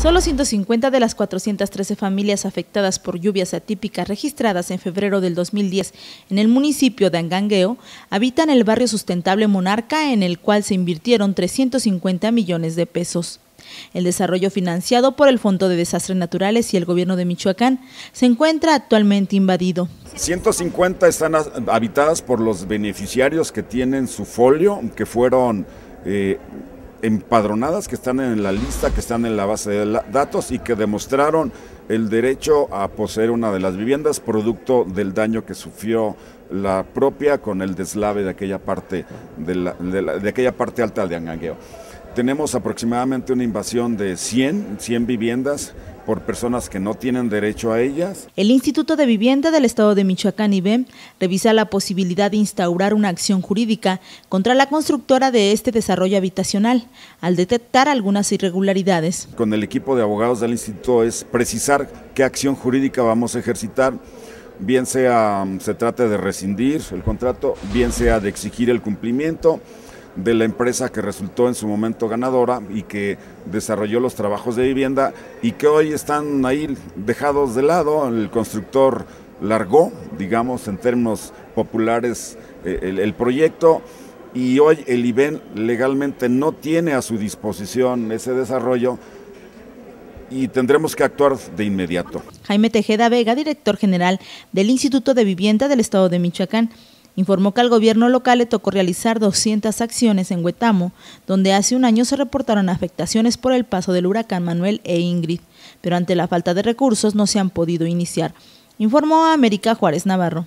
Solo 150 de las 413 familias afectadas por lluvias atípicas registradas en febrero del 2010 en el municipio de Angangueo habitan el barrio sustentable Monarca en el cual se invirtieron 350 millones de pesos. El desarrollo financiado por el Fondo de Desastres Naturales y el gobierno de Michoacán se encuentra actualmente invadido. 150 están habitadas por los beneficiarios que tienen su folio, que fueron eh, empadronadas, que están en la lista, que están en la base de datos y que demostraron el derecho a poseer una de las viviendas producto del daño que sufrió la propia con el deslave de aquella parte, de, aquella parte alta de Angangueo. Tenemos aproximadamente una invasión de 100, 100 viviendas por personas que no tienen derecho a ellas. El Instituto de Vivienda del Estado de Michoacán, IBEM, revisa la posibilidad de instaurar una acción jurídica contra la constructora de este desarrollo habitacional, al detectar algunas irregularidades. Con el equipo de abogados del instituto es precisar qué acción jurídica vamos a ejercitar, bien sea um, se trate de rescindir el contrato, bien sea de exigir el cumplimiento, de la empresa que resultó en su momento ganadora y que desarrolló los trabajos de vivienda y que hoy están ahí dejados de lado. El constructor largó, digamos, en términos populares, eh, el, proyecto y hoy el IBEN legalmente no tiene a su disposición ese desarrollo y tendremos que actuar de inmediato. Jaime Tejeda Vega, director general del Instituto de Vivienda del Estado de Michoacán informó que al gobierno local le tocó realizar 200 acciones en Huetamo, donde hace un año se reportaron afectaciones por el paso del huracán Manuel e Ingrid, pero ante la falta de recursos no se han podido iniciar, informó a América Juárez Navarro.